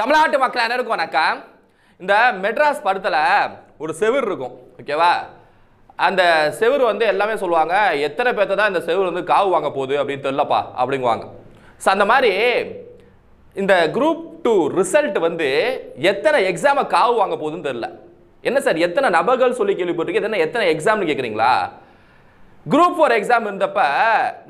தமிழ்நாட்டு மக்கள் என்ன இருக்கும்னாக்கா இந்த மெட்ராஸ் படத்தில் ஒரு செவிர் இருக்கும் ஓகேவா அந்த செவிர் வந்து எல்லாமே சொல்லுவாங்க எத்தனை பேர்த்த தான் இந்த செவிர் வந்து காவு வாங்க போகுது அப்படின்னு தெரிலப்பா அப்படிங்குவாங்க ஸோ அந்த மாதிரி இந்த குரூப் டூ ரிசல்ட் வந்து எத்தனை எக்ஸாமை காவு வாங்க போகுதுன்னு தெரில என்ன சார் எத்தனை நபர்கள் சொல்லி கேள்விப்பட்டிருக்கு என்ன எத்தனை எக்ஸாம்னு கேட்குறீங்களா குரூப் ஃபோர் எக்ஸாம் இருந்தப்ப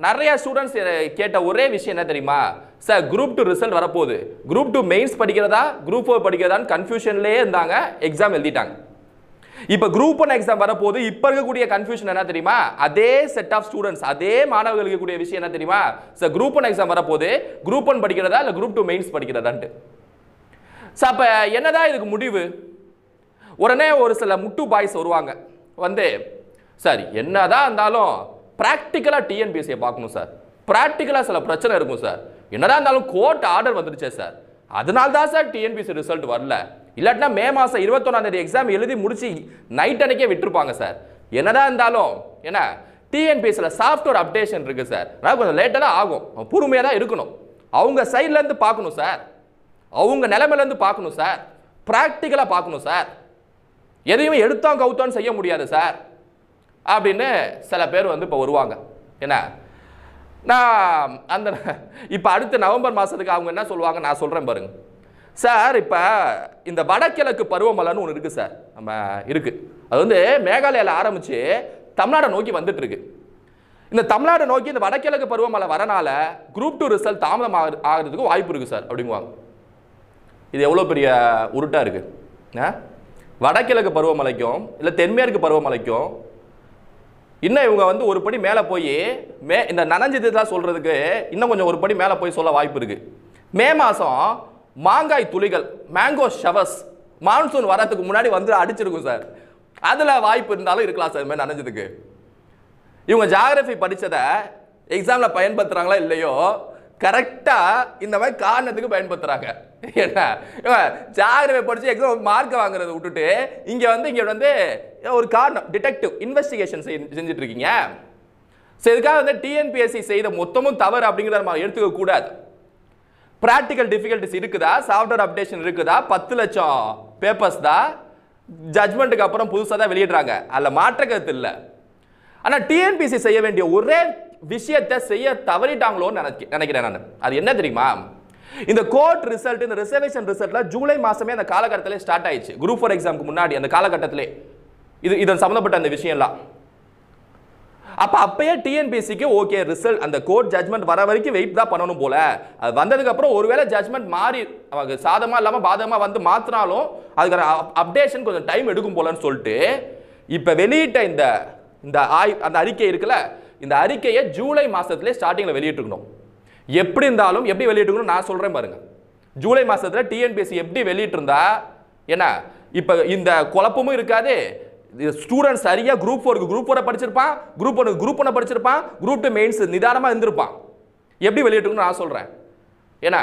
நிறைய ஸ்டூடெண்ட்ஸ் கேட்ட ஒரே விஷயம் என்ன தெரியுமா சார் குரூப் டூ ரிசல்ட் வரப்போகுது குரூப் டூ மெயின்ஸ் படிக்கிறதா குரூப் ஃபோர் படிக்கிறதான்னு கன்ஃபியூஷன்லேயே இருந்தாங்க எக்ஸாம் எழுதிட்டாங்க இப்போ குரூப் ஒன் எக்ஸாம் வரப்போது இப்போ இருக்கக்கூடிய கன்ஃபியூஷன் என்ன தெரியுமா அதே செட் ஆஃப் ஸ்டூடெண்ட்ஸ் அதே மாணவர்களுக்கு கூடிய விஷயம் என்ன தெரியுமா சார் குரூப் ஒன் எக்ஸாம் வரப்போது குரூப் ஒன் படிக்கிறதா இல்லை குரூப் டூ மெயின்ஸ் படிக்கிறதான்ட்டு சார் அப்போ என்னதான் இதுக்கு முடிவு உடனே ஒரு சில முட்டு பாய்ஸ் வருவாங்க வந்து சார் என்னதான் இருந்தாலும் ப்ராக்டிக்கலாக டிஎன்பிஎஸ்சியை பார்க்கணும் சார் ப்ராக்டிக்கலாக சில பிரச்சனை இருக்கும் சார் என்னதான் இருந்தாலும் கோர்ட் ஆர்டர் வந்துடுச்சே சார் அதனால தான் சார் டிஎன்பிசி ரிசல்ட் வரல இல்லாட்டினா மே மாதம் இருபத்தொன்னாம் தேதி எக்ஸாம் எழுதி முடிச்சு நைட் அன்னைக்கே விட்டுருப்பாங்க சார் என்னதான் இருந்தாலும் என்ன டிஎன்பிஎஸ்சியில் சாஃப்ட்வேர் அப்டேஷன் இருக்குது சார் அதாவது கொஞ்சம் லேட்டாக தான் ஆகும் பொறுமையாக தான் இருக்கணும் அவங்க சைட்லேருந்து பார்க்கணும் சார் அவங்க நிலைமையிலேருந்து பார்க்கணும் சார் ப்ராக்டிக்கலாக பார்க்கணும் சார் எதையும் எடுத்தோம் கவுத்தோன்னு செய்ய முடியாது சார் அப்படின்னு சில பேர் வந்து இப்போ வருவாங்க என்ன நான் அந்த இப்போ அடுத்த நவம்பர் மாதத்துக்கு அவங்க என்ன சொல்லுவாங்க நான் சொல்கிறேன் பாருங்க சார் இப்போ இந்த வடகிழக்கு பருவமலைன்னு ஒன்று இருக்குது சார் நம்ம இருக்குது அது வந்து மேகாலயாவில் ஆரம்பித்து தமிழ்நாடை நோக்கி வந்துட்டுருக்கு இந்த தமிழ்நாடை நோக்கி இந்த வடகிழக்கு பருவமழை வரனால குரூப் டூ ரிசல்ட் தாமதம் ஆகிறதுக்கு வாய்ப்பு இருக்குது சார் அப்படிங்குவாங்க இது எவ்வளோ பெரிய உருட்டாக இருக்குது வடகிழக்கு பருவமழைக்கும் இல்லை தென்மேற்கு பருவமழைக்கும் இன்னும் இவங்க வந்து ஒரு படி மேலே போய் மே இந்த நனஞ்சதுதான் சொல்கிறதுக்கு இன்னும் கொஞ்சம் ஒரு படி மேலே போய் சொல்ல வாய்ப்பு இருக்குது மே மாதம் மாங்காய் துளிகள் மேங்கோ ஷவர்ஸ் மான்சூன் வரத்துக்கு முன்னாடி வந்து அடிச்சிருக்கும் சார் அதில் வாய்ப்பு இருந்தாலும் இருக்கலாம் சார் மாதிரி நனைஞ்சதுக்கு இவங்க ஜாகிரபி படித்ததை எக்ஸாமில் பயன்படுத்துகிறாங்களா இல்லையோ கரெக்டாக இந்த மாதிரி காரணத்துக்கு பயன்படுத்துகிறாங்க என்ன ஜாகிரதை படித்து எக்ஸாம் மார்க்கை வாங்குறதை விட்டுட்டு இங்கே வந்து இங்கே வந்து ஒரு காரணம் டிடெக்டிவ் இன்வெஸ்டிகேஷன் செஞ்சுட்டு இருக்கீங்க ஸோ இதுக்காக வந்து டிஎன்பிஎஸ்சி செய்த மொத்தமும் தவறு அப்படிங்கிறத நம்ம எடுத்துக்க கூடாது ப்ராக்டிக்கல் டிஃபிகல்ட்டிஸ் இருக்குதா சாஃப்ட்வேர் அப்டேஷன் இருக்குதா பத்து லட்சம் பேப்பர்ஸ் தான் ஜட்மெண்ட்டுக்கு அப்புறம் புதுசாக தான் வெளியிடுறாங்க அதில் மாற்ற கருத்து இல்லை ஆனால் டிஎன்பிஎஸ்சி செய்ய வேண்டிய ஒரே விஷயத்தை செய்ய தவறிட்டாங்களோன்னு நினைக்க நினைக்கிறேன் நான் அது என்ன தெரியுமா இந்த கோர்ட் ரிசல்ட் இந்த ரிசர்வேஷன் ரிசல்ட்ல ஜூலை மாசமே அந்த காலகட்டத்தில் ஸ்டார்ட் ஆயிடுச்சு குரூப் ஃபோர் எக்ஸாம்க்கு முன்னாடி அந்த காலகட்டத்திலே இது இதன் சம்மந்தப்பட்ட அந்த விஷயம்லாம் அப்போ அப்பயே டிஎன்பிசிக்கு ஓகே ரிசல்ட் அந்த கோர்ட் ஜட்மெண்ட் வர வரைக்கும் வெயிட் தான் பண்ணணும் போல அது வந்ததுக்கப்புறம் ஒருவேளை ஜட்மெண்ட் மாறி அவங்க சாதமாக இல்லாமல் பாதமாக வந்து மாத்தினாலும் அதுக்கான அப்டேஷன் கொஞ்சம் டைம் எடுக்கும் போலன்னு சொல்லிட்டு இப்போ வெளியிட்ட இந்த இந்த ஆய் அந்த அறிக்கை இருக்குல்ல இந்த அறிக்கையை ஜூலை மாதத்துலேயே ஸ்டார்டிங்கில் வெளியிட்டுக்கணும் எப்படி இருந்தாலும் எப்படி வெளியிட்டுக்கணும் நான் சொல்கிறேன் பாருங்கள் ஜூலை மாதத்தில் டிஎன்பிஎஸ்சி எப்படி வெளியிட்டிருந்தா என்ன இப்போ இந்த குழப்பமும் இருக்காது ஸ்டூடெண்ட் சரியாக குரூப் ஃபோருக்கு குரூப் ஃபோரை படிச்சிருப்பான் குரூப் ஒன்று குரூப் ஒன்று படிச்சிருப்பான் குரூப் டூ மெயின்ஸ் நிதானமாக இருந்திருப்பான் எப்படி வெளியிட்டுக்கணும்னு நான் சொல்கிறேன் ஏன்னா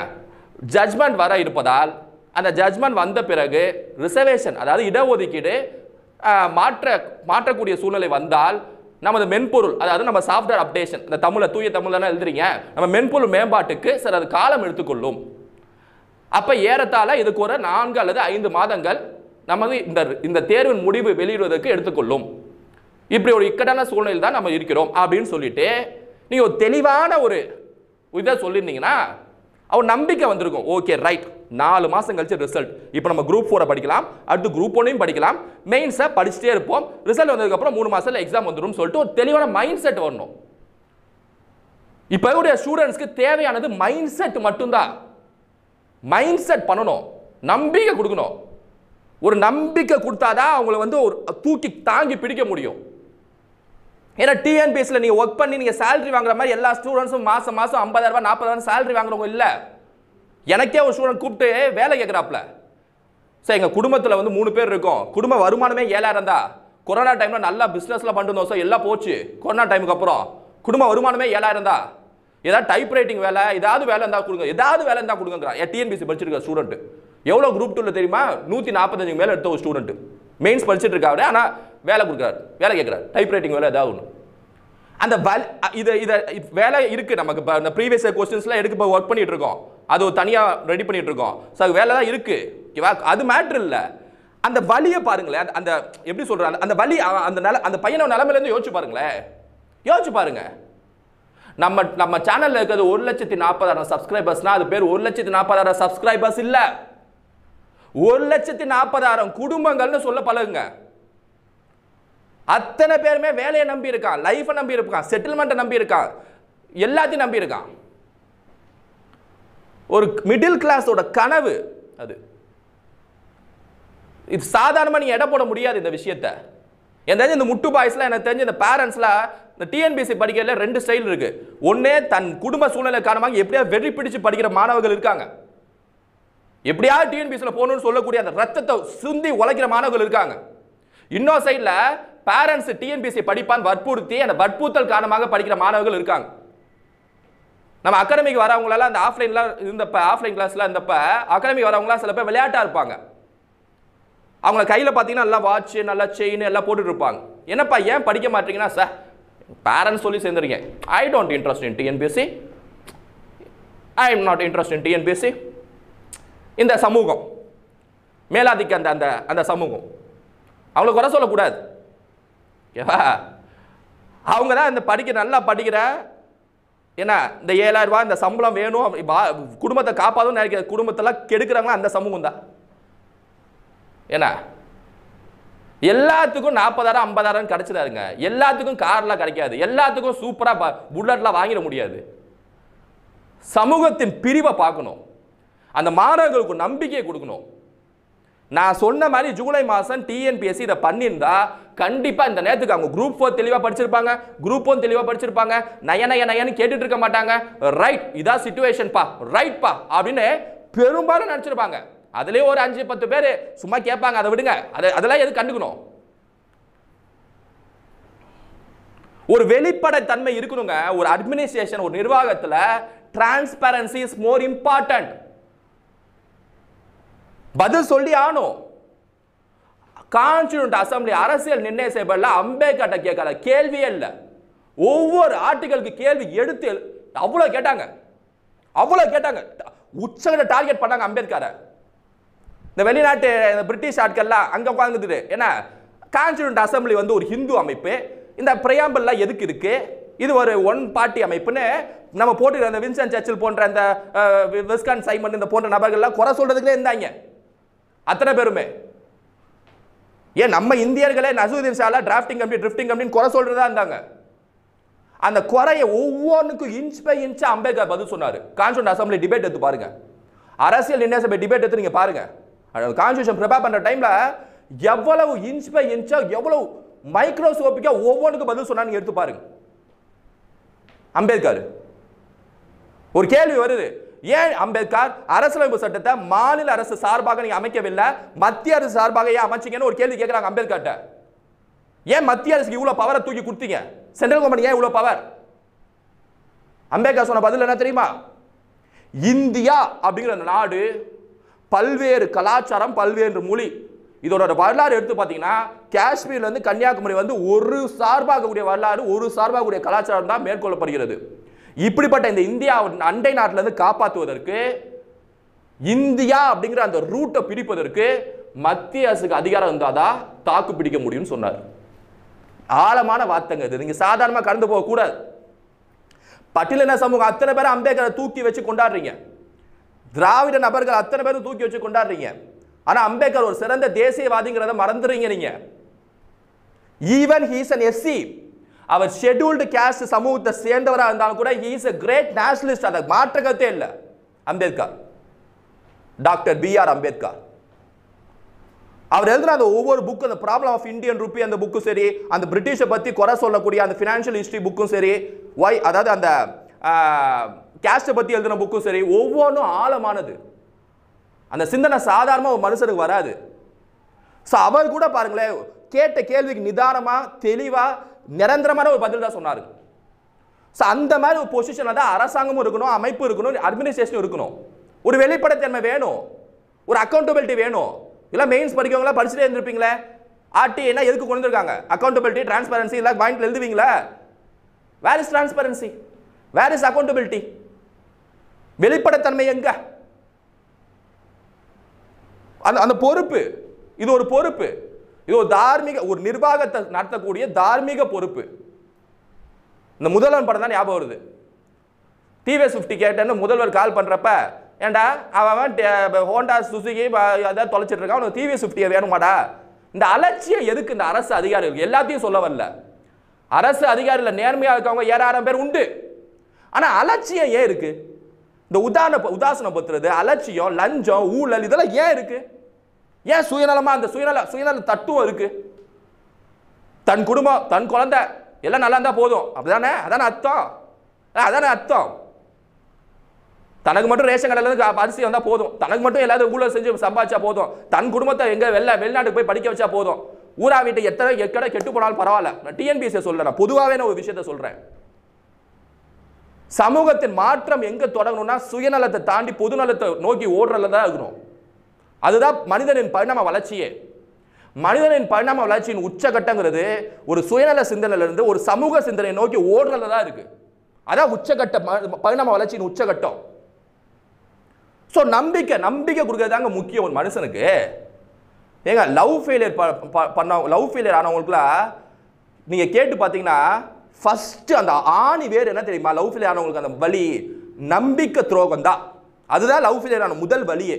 ஜட்ஜ்மெண்ட் வர இருப்பதால் அந்த ஜட்ஜ்மெண்ட் வந்த பிறகு ரிசர்வேஷன் அதாவது இடஒதுக்கீடு மாற்ற மாற்றக்கூடிய சூழ்நிலை வந்தால் நமது மென்பொருள் அதாவது நம்ம சாஃப்ட்வேர் அப்டேஷன் இந்த தமிழை தூய தமிழ்லாம் எழுதுறீங்க நம்ம மென்பொருள் மேம்பாட்டுக்கு சார் அது காலம் எடுத்துக்கொள்ளும் அப்போ ஏறத்தாழ இதுக்கு ஒரு நான்கு அல்லது ஐந்து மாதங்கள் நமது இந்த இந்த தேர்வின் முடிவு வெளியிடுவதற்கு எடுத்துக்கொள்ளும் இப்படி ஒரு இக்கட்டான சூழ்நிலையில் தான் நம்ம இருக்கிறோம் அப்படின்னு சொல்லிட்டு நீங்கள் ஒரு தெளிவான ஒரு இதை சொல்லியிருந்தீங்கன்னா அவர் நம்பிக்கை வந்திருக்கும் ஓகே ரைட் நாலு மாதம் கழிச்சு ரிசல்ட் இப்போ நம்ம குரூப் ஃபோரை படிக்கலாம் அடுத்து குரூப் ஒன்றையும் படிக்கலாம் மெயின்ஸை படிச்சுட்டே இருப்போம் ரிசல்ட் வந்ததுக்கப்புறம் மூணு மாதத்தில் எக்ஸாம் வந்துடும் சொல்லிட்டு ஒரு தெளிவான மைண்ட் செட் வரணும் இப்போ உடைய ஸ்டூடெண்ட்ஸ்க்கு தேவையானது மைண்ட் செட் மட்டும்தான் மைண்ட் செட் பண்ணணும் நம்பிக்கை கொடுக்கணும் ஒரு நம்பிக்கை கொடுத்தாதான் அவங்கள வந்து ஒரு தூக்கி தாங்கி பிடிக்க முடியும் ஏன்னா டிஎன்பிஎஸ்சியில் நீங்கள் ஒர்க் பண்ணி நீங்கள் சேலரி வாங்குற மாதிரி எல்லா ஸ்டூடெண்ட்ஸும் மாதம் மாதம் ஐம்பதாயிரரூபா நாற்பதாயிரம் சேலரி வாங்குறவங்க இல்லை எனக்கே ஒரு ஸ்டூடெண்ட் கூப்பிட்டு வேலை கேட்குறாப்புல சார் எங்கள் குடும்பத்தில் வந்து மூணு பேர் இருக்கும் குடும்ப வருமானமே ஏழாயிரம் தான் கொரோனா டைமில் நல்லா பிஸ்னஸ்லாம் பண்ணிருந்தோம் சார் எல்லாம் போச்சு கொரோனா டைமுக்கு அப்புறம் குடும்ப வருமானமே ஏழாயிரம் தான் ஏதாவது டைப்ரைட்டிங் வேலை ஏதாவது வேலை இருந்தால் கொடுங்க ஏதாவது வேலை இருந்தால் கொடுங்கிறான் டிஎன்பிசி படிச்சிருக்க ஸ்டூடெண்ட் எவ்வளோ குரூப் டூவில் தெரியுமா நூற்றி நாற்பத்தஞ்சு மேலே எடுத்த ஒரு ஸ்டூடெண்ட் மெயின்ஸ் படிச்சுட்டு இருக்காரு ஆனால் வேலை கொடுக்குறாரு வேலை கேட்குறாரு டைப்ரைட்டிங் வேலை ஏதாவது ஒன்று அந்த வல் இதை இதை வேலை இருக்குது நமக்கு இப்போ இந்த ப்ரீவியஸ் கொஸ்டின்ஸ்லாம் எடுக்க இப்போ ஒர்க் பண்ணிகிட்ருக்கோம் இருக்கோம் அது ஒரு தனியாக ரெடி பண்ணிகிட்டு இருக்கோம் ஸோ அது வேலை தான் இருக்குது ஓகேவா அது மேட்ரு இல்லை அந்த வழியை பாருங்களேன் அந்த அந்த எப்படி சொல்கிறாங்க அந்த வழி அந்த நில அந்த பையனோட நிலமையிலேருந்து யோசிச்சு பாருங்களேன் யோசிச்சு பாருங்க நம்ம நம்ம சேனலில் இருக்கிறது ஒரு லட்சத்தி நாற்பதாயிரம் சப்ஸ்கிரைபர்ஸ்னா அது பேர் ஒரு லட்சத்தி நாற்பதாயிரம் சப்ஸ்கிரைபர்ஸ் இல்லை ஒரு லட்சத்தி நாற்பதாயிரம் குடும்பங்கள்னு சொல்ல பழகுங்க அத்தனை பேருமே வேலையை நம்பி இருக்கான் லைஃபை நம்பி இருக்கான் செட்டில்மெண்ட்டை நம்பி இருக்கான் எல்லாத்தையும் நம்பி இருக்கான் ஒரு மிடில் கிளாஸோட கனவு அது இது சாதாரணமாக நீங்கள் இடம் போட முடியாது இந்த விஷயத்த என் தெரிஞ்சு இந்த முட்டு பாய்ஸில் எனக்கு தெரிஞ்சு இந்த பேரண்ட்ஸ்லாம் இந்த டிஎன்பிசி படிக்கிறதுல ரெண்டு ஸ்டைல் இருக்குது ஒன்றே தன் குடும்ப சூழ்நிலை காரணமாக எப்படியா வெறி பிடிச்சு படிக்கிற மாணவர்கள் இருக்காங்க எப்படியாவது டிஎன்பிசியில் போகணும்னு சொல்லக்கூடிய அந்த ரத்தத்தை சுந்தி உழைக்கிற மாணவர்கள் இருக்காங்க இன்னொரு சைடில் பேரண்ட்ஸ் டிஎன்பிஎஸ்சி படிப்பான் வற்புறுத்தி அந்த வற்புறுத்தல் காரணமாக படிக்கிற மாணவர்கள் இருக்காங்க நம்ம அகாடமிக்கு வரவங்களால அந்த ஆஃப்லைன்லாம் இருந்தப்ப ஆஃப்லைன் கிளாஸில் இருந்தப்ப அகாடமிக்கு வரவங்களாம் சில பேர் விளையாட்டாக இருப்பாங்க அவங்க கையில் பார்த்தீங்கன்னா நல்லா வாட்ச் நல்லா செயின் எல்லாம் போட்டுட்டு இருப்பாங்க என்னப்பா ஏன் படிக்க மாட்டீங்கன்னா சார் பேரண்ட்ஸ் சொல்லி சேர்ந்துருக்கேன் I don't interest in TNPSC I am not interest in TNPSC இந்த சமூகம் மேலாதிக்க அந்த அந்த அந்த சமூகம் அவங்கள குறை சொல்லக்கூடாது ஓகேவா அவங்க தான் இந்த படிக்க நல்லா படிக்கிற என்ன இந்த ஏழாயிரம் ரூபாய் இந்த சம்பளம் வேணும் குடும்பத்தை காப்பாதும் நினைக்கிற குடும்பத்தெல்லாம் கெடுக்கிறாங்களா அந்த சமூகம் தான் என்ன எல்லாத்துக்கும் நாற்பதாயிரம் ஐம்பதாயிரம் கிடைச்சிடாருங்க எல்லாத்துக்கும் கார்லாம் கிடைக்காது எல்லாத்துக்கும் சூப்பராக புல்லட்லாம் வாங்கிட முடியாது சமூகத்தின் பிரிவை பார்க்கணும் அந்த மாணவர்களுக்கு நம்பிக்கையை கொடுக்கணும் நான் சொன்ன மாதிரி ஜூலை மாதம் டிஎன்பிஎஸ்சி இதை பண்ணியிருந்தா கண்டிப்பாக இந்த நேரத்துக்கு அவங்க குரூப் ஃபோர் தெளிவாக படிச்சிருப்பாங்க குரூப் ஒன் தெளிவாக படிச்சிருப்பாங்க நய நய நயன்னு கேட்டுட்டு இருக்க மாட்டாங்க ரைட் இதான் சுச்சுவேஷன்ப்பா ரைட்ப்பா அப்படின்னு பெரும்பாலும் நினச்சிருப்பாங்க அதுலேயே ஒரு அஞ்சு பத்து பேர் சும்மா கேட்பாங்க அதை விடுங்க அதை அதெல்லாம் எது கண்டுக்கணும் ஒரு வெளிப்படை தன்மை இருக்கணுங்க ஒரு அட்மினிஸ்ட்ரேஷன் ஒரு நிர்வாகத்தில் டிரான்ஸ்பரன்சி இஸ் மோர் இம்பார்ட்டன்ட் பதில் சொல்லி ஆனும் கான்ஸ்டியூண்ட் அசம்பிளி அரசியல் நிர்ணய செய்யப்படல அம்பேத்கர்ட்ட கேட்கல கேள்வியே இல்லை ஒவ்வொரு ஆர்டிகளுக்கு கேள்வி எடுத்து அவ்வளோ கேட்டாங்க அவ்வளோ கேட்டாங்க உச்சகட்ட டார்கெட் பண்ணாங்க அம்பேத்கரை இந்த வெளிநாட்டு இந்த பிரிட்டிஷ் ஆட்கள்லாம் அங்கே உட்காந்துட்டு ஏன்னா கான்ஸ்டியூண்ட் அசம்பிளி வந்து ஒரு ஹிந்து அமைப்பு இந்த பிரையாம்பிள்லாம் எதுக்கு இருக்கு இது ஒரு ஒன் பார்ட்டி அமைப்புன்னு நம்ம போட்டு அந்த வின்சன் சர்ச்சில் போன்ற அந்த விஸ்கான் சைமன் இந்த போன்ற நபர்கள்லாம் குறை சொல்றதுக்குள்ளே இருந்தாங்க அத்தனை பேருமே ஏன் நம்ம இந்தியர்களே நசூதீன் ஷாலா டிராஃப்டிங் கம்பெனி ட்ரிஃப்டிங் கம்பெனி குறை சொல்றதா இருந்தாங்க அந்த குறையை ஒவ்வொன்றுக்கும் இன்ச் பை இன்ச் அம்பேத்கர் பதில் சொன்னார் கான்ஸ்டியூன் அசம்பிளி டிபேட் எடுத்து பாருங்கள் அரசியல் நிர்ணய சபை டிபேட் எடுத்து நீங்க பாருங்கள் கான்ஸ்டியூஷன் ப்ரிப்பேர் பண்ணுற டைம்ல எவ்வளவு இன்ச் பை இன்ச்சா எவ்வளவு மைக்ரோஸ்கோபிக்கா ஒவ்வொன்றுக்கும் பதில் சொன்னா எடுத்து பாருங்கள் அம்பேத்கர் ஒரு கேள்வி வருது ஏன் அம்பேத்கர் அரசியலமைப்பு சட்டத்தை மாநில அரசு சார்பாக நீங்க அமைக்கவில்லை மத்திய அரசு சார்பாக ஏன் அமைச்சிங்கன்னு ஒரு கேள்வி கேட்கிறாங்க அம்பேத்கர்ட்ட ஏன் மத்திய அரசுக்கு இவ்வளவு பவரை தூக்கி கொடுத்தீங்க சென்ட்ரல் கவர்மெண்ட் ஏன் இவ்வளவு பவர் அம்பேத்கர் சொன்ன பதில் என்ன தெரியுமா இந்தியா அப்படிங்கிற நாடு பல்வேறு கலாச்சாரம் பல்வேறு மொழி இதோட வரலாறு எடுத்து பார்த்தீங்கன்னா இருந்து கன்னியாகுமரி வந்து ஒரு சார்பாக கூடிய வரலாறு ஒரு சார்பாக கூடிய கலாச்சாரம் தான் மேற்கொள்ளப்படுகிறது இப்படிப்பட்ட இந்த இந்தியா அண்டை நாட்டிலிருந்து காப்பாற்றுவதற்கு இந்தியா அப்படிங்கிற அந்த ரூட்டை பிரிப்பதற்கு மத்திய அரசுக்கு அதிகாரம் இருந்தாதான் தான் தாக்கு பிடிக்க முடியும்னு சொன்னார் ஆழமான வார்த்தைங்க இது நீங்கள் சாதாரணமாக கடந்து போகக்கூடாது பட்டியலின சமூகம் அத்தனை பேரை அம்பேத்கரை தூக்கி வச்சு கொண்டாடுறீங்க திராவிட நபர்கள் அத்தனை பேரும் தூக்கி வச்சு கொண்டாடுறீங்க ஆனால் அம்பேத்கர் ஒரு சிறந்த தேசியவாதிங்கிறத மறந்துடுறீங்க நீங்கள் ஈவன் ஹீஸ் அன் எஸ்சி அவர் ஷெட்யூல்டு கேஸ்ட் சமூகத்தை சேர்ந்தவராக இருந்தாலும் கூட இஸ் எ கிரேட் நேஷனலிஸ்ட் அதை மாற்றகத்தே இல்லை Ambedkar doctor B R Ambedkar அவர் எழுதுன அந்த ஒவ்வொரு புக் அந்த ப்ராப்ளம் ஆஃப் இந்தியன் ருப்பி அந்த புக்கும் சரி அந்த பிரிட்டிஷை பற்றி குறை சொல்லக்கூடிய அந்த ஃபினான்ஷியல் ஹிஸ்ட்ரி புக்கும் சரி ஒய் அதாவது அந்த கேஸ்ட்டை பற்றி எழுதுன புக்கும் சரி ஒவ்வொன்றும் ஆழமானது அந்த சிந்தனை சாதாரணமாக ஒரு மனுஷனுக்கு வராது ஸோ அவர் கூட பாருங்களேன் கேட்ட கேள்விக்கு நிதானமாக தெளிவாக நிரந்தரமான ஒரு பதில் தான் சொன்னார் ஸோ அந்த மாதிரி ஒரு பொசிஷன் தான் அரசாங்கமும் இருக்கணும் அமைப்பு இருக்கணும் அட்மினிஸ்ட்ரேஷன் இருக்கணும் ஒரு வெளிப்படைத்தன்மை வேணும் ஒரு அக்கௌண்டபிலிட்டி வேணும் இல்லை மெயின்ஸ் படிக்கிறவங்களாம் படிச்சுட்டே இருந்திருப்பீங்களே ஆர்டி என்ன எதுக்கு கொண்டு வந்திருக்காங்க அக்கௌண்டபிலிட்டி டிரான்ஸ்பரன்சி எல்லாம் பாயிண்ட்ல எழுதுவீங்களா where is transparency where is accountability வெளிப்படைத்தன்மை எங்க அந்த அந்த பொறுப்பு இது ஒரு பொறுப்பு இது ஒரு தார்மீக ஒரு நிர்வாகத்தை நடத்தக்கூடிய தார்மீக பொறுப்பு இந்த முதல்வன் படம் தான் ஞாபகம் வருது டிவிஎஸ் ஃபிஃப்டி கேட்டேன்னு முதல்வர் கால் பண்ணுறப்ப ஏண்டா அவன் ஹோண்டா சுசுகி அதாவது தொலைச்சிட்டு இருக்கான் அவனுக்கு டிவிஎஸ் ஃபிஃப்டியை வேணுமாடா இந்த அலட்சியம் எதுக்கு இந்த அரசு அதிகாரிகள் எல்லாத்தையும் சொல்ல வரல அரசு அதிகாரியில் நேர்மையாக இருக்கவங்க ஏராயிரம் பேர் உண்டு ஆனால் அலட்சியம் ஏன் இருக்குது இந்த உதாரண உதாசனம் பத்துறது அலட்சியம் லஞ்சம் ஊழல் இதெல்லாம் ஏன் இருக்குது ஏன் சுயநலமாக அந்த சுயநல சுயநல தத்துவம் இருக்குது தன் குடும்பம் தன் குழந்தை எல்லாம் நல்லா இருந்தால் போதும் அப்படிதானே அதானே அர்த்தம் அதானே அர்த்தம் தனக்கு மட்டும் ரேஷன் கடையில் அரிசி வந்தால் போதும் தனக்கு மட்டும் எல்லாத்தையும் ஊழல் செஞ்சு சம்பாதிச்சா போதும் தன் குடும்பத்தை எங்கே வெளில வெளிநாட்டுக்கு போய் படிக்க வச்சா போதும் ஊரா வீட்டை எத்தனை எக்கட கெட்டு போனாலும் பரவாயில்ல நான் டிஎன்பிசியை சொல்கிறேன் பொதுவாகவே நான் ஒரு விஷயத்த சொல்கிறேன் சமூகத்தின் மாற்றம் எங்கே தொடங்கணும்னா சுயநலத்தை தாண்டி பொதுநலத்தை நோக்கி ஓடுறதுல தான் இருக்கணும் அதுதான் மனிதனின் பரிணாம வளர்ச்சியே மனிதனின் பரிணாம வளர்ச்சியின் உச்சகட்டங்கிறது ஒரு சுயநல சிந்தனையிலிருந்து ஒரு சமூக சிந்தனை நோக்கி ஓடுறதுல தான் இருக்குது அதான் உச்சகட்ட பரிணாம வளர்ச்சியின் உச்சகட்டம் ஸோ நம்பிக்கை நம்பிக்கை கொடுக்கறதாங்க முக்கியம் ஒரு மனுஷனுக்கு ஏங்க லவ் ஃபெயிலியர் பண்ண லவ் ஃபெயிலியர் ஆனவங்களுக்குலாம் நீங்கள் கேட்டு பார்த்தீங்கன்னா ஃபஸ்ட்டு அந்த ஆணி வேறு என்ன தெரியுமா லவ் ஃபெயிலியர் ஆனவங்களுக்கு அந்த வலி நம்பிக்கை துரோகம் தான் அதுதான் லவ் ஃபெயிலியர் ஆன முதல் வலியே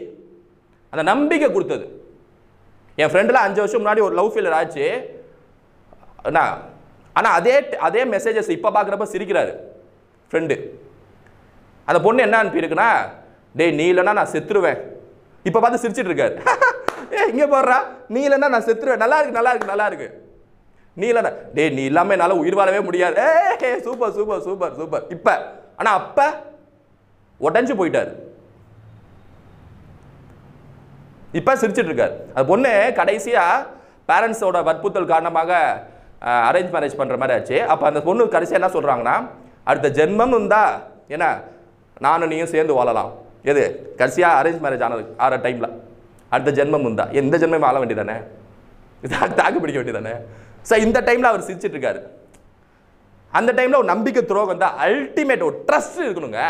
அந்த நம்பிக்கை கொடுத்தது என் ஃப்ரெண்டில் அஞ்சு வருஷம் முன்னாடி ஒரு லவ் ஃபீலர் ஆச்சு அண்ணா ஆனால் அதே அதே மெசேஜஸ் இப்போ பார்க்குறப்ப சிரிக்கிறாரு ஃப்ரெண்டு அந்த பொண்ணு என்ன அனுப்பியிருக்குன்னா டேய் நீ இல்லைன்னா நான் செத்துருவேன் இப்போ பார்த்து சிரிச்சிட்டு இருக்காரு ஏ இங்கே போடுறா நீ இல்லைன்னா நான் செத்துருவேன் நல்லா இருக்கு நல்லா இருக்கு நல்லா இருக்கு நீ இல்லைனா டே நீ இல்லாமல் என்னால் உயிர் வாழவே முடியாது ஏ சூப்பர் சூப்பர் சூப்பர் சூப்பர் இப்போ ஆனால் அப்போ உடஞ்சி போயிட்டார் இப்போ சிரிச்சுட்டு இருக்காரு அது பொண்ணு கடைசியாக பேரண்ட்ஸோட வற்புறுத்தல் காரணமாக அரேஞ்ச் மேரேஜ் பண்ணுற மாதிரி ஆச்சு அப்போ அந்த பொண்ணு கடைசியாக என்ன சொல்கிறாங்கன்னா அடுத்த ஜென்மம் இருந்தா என்ன நானும் நீயும் சேர்ந்து வாழலாம் எது கடைசியாக அரேஞ்ச் மேரேஜ் ஆனது ஆற டைமில் அடுத்த ஜென்மம் இருந்தா எந்த ஜென்மம் வாழ வேண்டியதானே அடுத்த தாக்கு பிடிக்க வேண்டியதானே சார் இந்த டைமில் அவர் சிரிச்சிட்டு இருக்காரு அந்த டைமில் ஒரு நம்பிக்கை துரோகம் தான் அல்டிமேட் ஒரு ட்ரஸ்ட் இருக்கணுங்க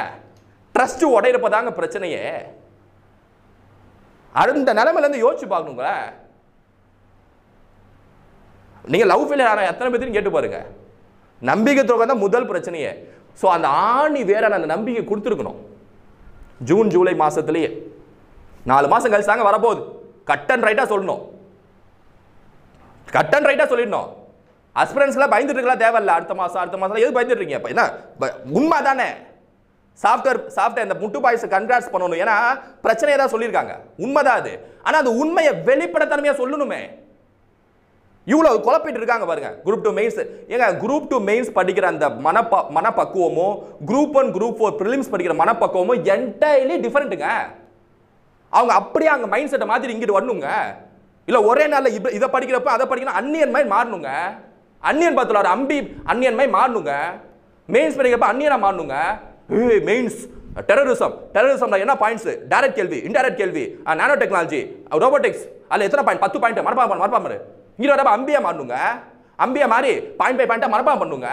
ட்ரஸ்ட்டு உடையிறப்ப தாங்க பிரச்சனையே அந்த இருந்து யோசிச்சு பார்க்கணுங்களே நீங்கள் லவ் ஃபெயிலியர் ஆனால் எத்தனை பேர்த்தையும் கேட்டு பாருங்க நம்பிக்கை துறை தான் முதல் பிரச்சனையே ஸோ அந்த ஆணி வேற அந்த நம்பிக்கை கொடுத்துருக்கணும் ஜூன் ஜூலை மாதத்துலேயே நாலு மாதம் கழிச்சு தாங்க வரப்போகுது கட் அண்ட் ரைட்டாக சொல்லணும் கட் அண்ட் ரைட்டாக சொல்லிடணும் அஸ்பிரன்ஸ்லாம் பயந்துட்டு இருக்கலாம் தேவையில்ல அடுத்த மாதம் அடுத்த மாதம் எது பயந்துட்டு இருக்கீங்க என்ன உண்மை தானே சாஃப்ட்வேர் சாஃப்ட்வேர் இந்த முட்டு பாய்ஸ் கன்கிராட்ஸ் பண்ணணும் ஏன்னா பிரச்சனையை தான் சொல்லியிருக்காங்க உண்மைதான் அது ஆனால் அந்த உண்மையை வெளிப்படத்தன்மையாக சொல்லணுமே இவ்வளோ குழப்பிட்டு இருக்காங்க பாருங்க குரூப் டூ மெயின்ஸ் ஏங்க குரூப் டூ மெயின்ஸ் படிக்கிற அந்த மனப்ப மனப்பக்குவமும் group one group four prelims படிக்கிற மனப்பக்குவமும் என்டையர்லி டிஃப்ரெண்ட்டுங்க அவங்க அப்படியே அங்கே மைண்ட் செட்டை மாதிரி இங்கிட்டு வரணுங்க இல்லை ஒரே நாளில் இப்போ இதை படிக்கிறப்ப அதை படிக்கணும் அன்னியன் மாதிரி மாறணுங்க அன்னியன் பார்த்துல அம்பி அன்னியன் மாதிரி மாறணுங்க மெயின்ஸ் படிக்கிறப்ப அன்னியனாக மாறணுங்க மெயின்ஸ் டெரரிசம் டெரரிசம்ல என்ன பாயிண்ட்ஸ் டைரக்ட் கேள்வி இன்டைரக்ட் கேள்வி நானோ டெக்னாலஜி ரோபோட்டிக்ஸ் அதில் எத்தனை பாயிண்ட் பத்து பாயிண்ட் மரபா மனப்பாம்பு இங்கே ரூபாய் அம்பியா மாறணுங்க அம்பியா மாதிரி பாயிண்ட் பை பாயிண்டாக மரபா பண்ணுங்க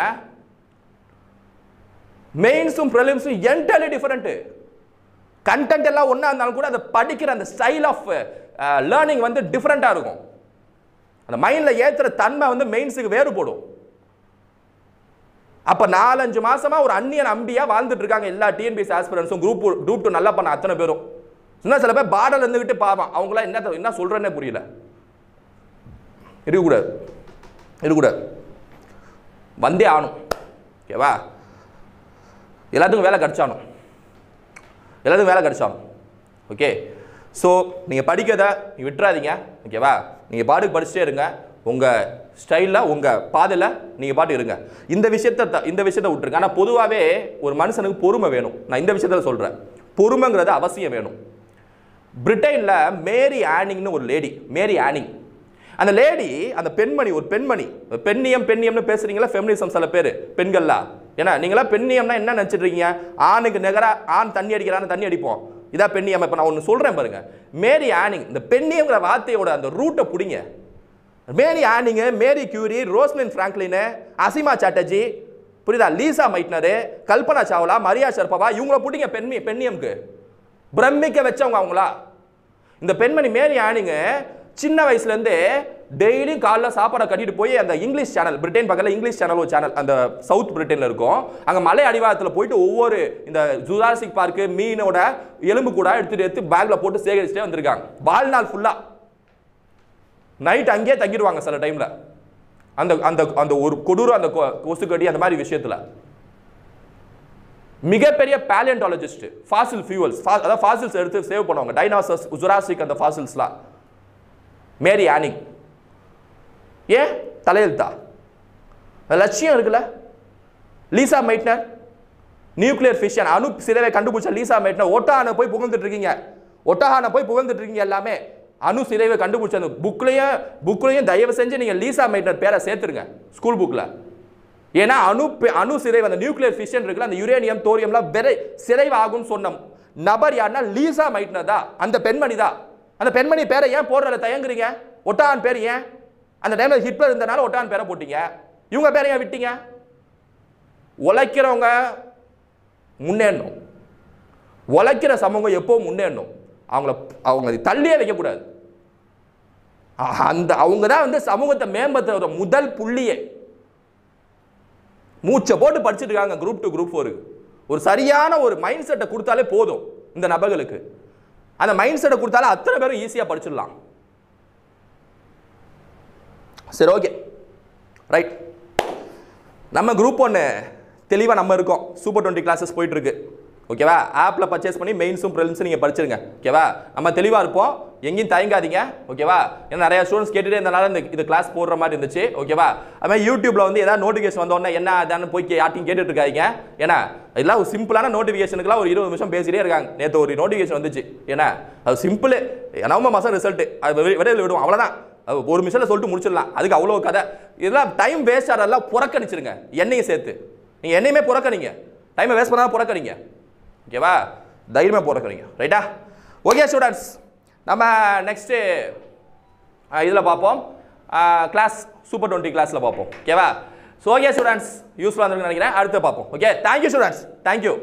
மெயின்ஸும் ப்ரிலிம்ஸும் என்டர்லி டிஃப்ரெண்ட்டு கண்டென்ட் எல்லாம் ஒன்றா இருந்தாலும் கூட அதை படிக்கிற அந்த ஸ்டைல் ஆஃப் லேர்னிங் வந்து டிஃப்ரெண்ட்டாக இருக்கும் அந்த மைண்டில் ஏற்றுற தன்மை வந்து மெயின்ஸுக்கு வேறுபடும் அப்போ நாலஞ்சு மாதமாக ஒரு அந்நியன் அம்பியா வாழ்ந்துட்டு இருக்காங்க எல்லா டிஎன்பிஎஸ் ஆஸ்பிரன்ஸும் குரூப் குரூப் டூ நல்லா பண்ண அத்தனை பேரும் இன்னும் சில பேர் பாடல் இருந்துக்கிட்டு பாவம் அவங்களாம் என்ன என்ன சொல்கிறேன்னே புரியல இருக்கக்கூடாது இருக்கக்கூடாது வந்தே ஆகணும் ஓகேவா எல்லாத்துக்கும் வேலை கிடச்சானும் எல்லாத்துக்கும் வேலை கிடச்சானும் ஓகே ஸோ நீங்கள் படிக்கிறத விட்டுறாதீங்க ஓகேவா நீங்கள் பாட்டுக்கு படிச்சுட்டே இருங்க உங்கள் ஸ்டைலில் உங்கள் பாதையில் நீங்கள் பாட்டு இருங்க இந்த விஷயத்த இந்த விஷயத்த விட்டுருங்க ஆனால் பொதுவாகவே ஒரு மனுஷனுக்கு பொறுமை வேணும் நான் இந்த விஷயத்தில் சொல்கிறேன் பொறுமைங்கிறது அவசியம் வேணும் பிரிட்டனில் மேரி ஆனிங்னு ஒரு லேடி மேரி ஆனிங் அந்த லேடி அந்த பெண்மணி ஒரு பெண்மணி பெண்ணியம் பெண்ணியம்னு பேசுகிறீங்களா ஃபெமினிசம் சில பேர் பெண்கள்லாம் ஏன்னா நீங்களாம் பெண்ணியம்னா என்ன நினச்சிட்ருக்கீங்க ஆணுக்கு நிகராக ஆண் தண்ணி அடிக்கிறான்னு தண்ணி அடிப்போம் இதான் பெண்ணியம் இப்போ நான் ஒன்று சொல்கிறேன் பாருங்கள் மேரி ஆனிங் இந்த பெண்ணியங்கிற வார்த்தையோட அந்த ரூட்டை பிடிங்க மேரி ஆனிங்கு Mary Curie Rosalind Franklin Asima Chatterjee புரியுதா Lise Meitner Kalpana Chawla Maria Sharapova இவங்கள பிடிங்க பெண்மி பெண்ணியம்க்கு பிரமிக்க வச்சவங்க அவங்களா இந்த பெண்மணி மேரி ஆனிங்க சின்ன வயசுலேருந்தே டெய்லியும் காலைல சாப்பாடை கட்டிட்டு போய் அந்த இங்கிலீஷ் சேனல் பிரிட்டன் பக்கத்தில் இங்கிலீஷ் சேனல் ஒரு சேனல் அந்த சவுத் பிரிட்டனில் இருக்கும் அங்கே மலை அடிவாரத்தில் போயிட்டு ஒவ்வொரு இந்த ஜுராசிக் பார்க்கு மீனோட எலும்பு கூட எடுத்துகிட்டு எடுத்து பேக்கில் போட்டு சேகரிச்சுட்டே வந்திருக்காங்க வாழ்நாள் ஃபுல்லாக நைட் அங்கேயே தங்கிடுவாங்க சில டைமில் அந்த அந்த அந்த ஒரு கொடூரம் அந்த கொசுக்கடி அந்த மாதிரி விஷயத்தில் மிகப்பெரிய பேலியன்டாலஜிஸ்ட் ஃபாசில் ஃபியூவல்ஸ் அதாவது ஃபாசில்ஸ் எடுத்து சேவ் பண்ணுவாங்க டைனாசஸ் உசுராசிக் அந்த ஃபாசில்ஸ்லாம் மேரி ஆனிக் ஏன் தலையெழுத்தா லட்சியம் இருக்குல்ல லீசா மைட்னர் நியூக்ளியர் ஃபிஷன் அணு சிலவை கண்டுபிடிச்ச லீசா மைட்னர் ஒட்டானை போய் புகழ்ந்துட்டு இருக்கீங்க ஒட்டாஹானை போய் புகழ்ந்துட்டு இருக்கீங்க எல்லாமே அணு சிதைவை கண்டுபிடிச்ச அந்த புக்லையும் புக்லையும் தயவு செஞ்சு நீங்கள் லீசா மைட்னர் பேரை சேர்த்துருங்க ஸ்கூல் புக்கில் ஏன்னா அணு அணு சிதைவு அந்த நியூக்ளியர் ஃபிஷன் இருக்குல்ல அந்த யுரேனியம் தோரியம்லாம் வெறை சிதைவாகும்னு சொன்னோம் நபர் யாருன்னா லீசா மைட்னர் தான் அந்த பெண்மணி தான் அந்த பெண்மணி பேரை ஏன் போடுறத தயங்குறீங்க ஒட்டான் பேர் ஏன் அந்த டைமில் ஹிட்லர் இருந்தனால ஒட்டான் பேரை போட்டீங்க இவங்க பேரை ஏன் விட்டீங்க உழைக்கிறவங்க முன்னேறணும் உழைக்கிற சமூகம் எப்போ முன்னேறணும் அவங்கள அவங்க தள்ளியே வைக்கக்கூடாது அந்த அவங்க தான் வந்து சமூகத்தை மேம்படுத்துகிற முதல் புள்ளியே மூச்சை போட்டு படிச்சுட்டு இருக்காங்க குரூப் டூ குரூப் ஃபோருக்கு ஒரு சரியான ஒரு மைண்ட் செட்டை கொடுத்தாலே போதும் இந்த நபர்களுக்கு அந்த மைண்ட் செட்டை கொடுத்தாலே அத்தனை பேரும் ஈஸியாக படிச்சிடலாம் சரி ஓகே ரைட் நம்ம குரூப் ஒன்று தெளிவாக நம்ம இருக்கோம் சூப்பர் டுவெண்ட்டி கிளாஸஸ் போயிட்டுருக்கு ஓகேவா ஆப்பில் பர்ச்சேஸ் பண்ணி மெயின்ஸும் ப்ரிலிம்ஸும் நீங்கள் படிச்சிருங்க ஓகேவா நம்ம தெளிவாக இருப்போம் எங்கேயும் தயங்காதீங்க ஓகேவா ஏன்னா நிறைய ஸ்டூடெண்ட்ஸ் கேட்டுகிட்டே இருந்தனால இந்த இது கிளாஸ் போடுற மாதிரி இருந்துச்சு ஓகேவா அதுமாதிரி யூடியூப்பில் வந்து ஏதாவது நோட்டிஃபிகேஷன் வந்தோடனே என்ன அதான்னு போய் யார்ட்டையும் கேட்டுட்டு இருக்காங்க ஏன்னா இதெல்லாம் ஒரு சிம்பிளான நோட்டிஃபிகேஷனுக்குலாம் ஒரு இருபது நிமிஷம் பேசிட்டே இருக்காங்க நேற்று ஒரு நோட்டிஃபிகேஷன் வந்துச்சு ஏன்னா அது சிம்பிள் நவம்பர் மாதம் ரிசல்ட்டு அது விடையில் விடுவோம் அவ்வளோதான் ஒரு நிமிஷத்தில் சொல்லிட்டு முடிச்சிடலாம் அதுக்கு அவ்வளோ கதை இதெல்லாம் டைம் வேஸ்ட் ஆகிறதெல்லாம் புறக்கணிச்சிருங்க என்னையும் சேர்த்து நீங்கள் என்னையுமே புறக்கணிங்க டைமை வேஸ்ட் பண்ணால் புறக்கணிங்க ஓகேவா தைரியமாக போகிறக்குறீங்க ரைட்டா ஓகே ஸ்டூடெண்ட்ஸ் நம்ம நெக்ஸ்ட்டு இதில் பார்ப்போம் கிளாஸ் சூப்பர் டுவெண்ட்டி கிளாஸில் பார்ப்போம் ஓகேவா ஸோ ஓகே ஸ்டூடெண்ட்ஸ் யூஸ்ஃபுல்லாக இருந்திருக்குன்னு நினைக்கிறேன் அடுத்து பார்ப்போம் ஓகே தேங்க்யூ ஸ்டூடெண்ட்ஸ் தேங்க்யூ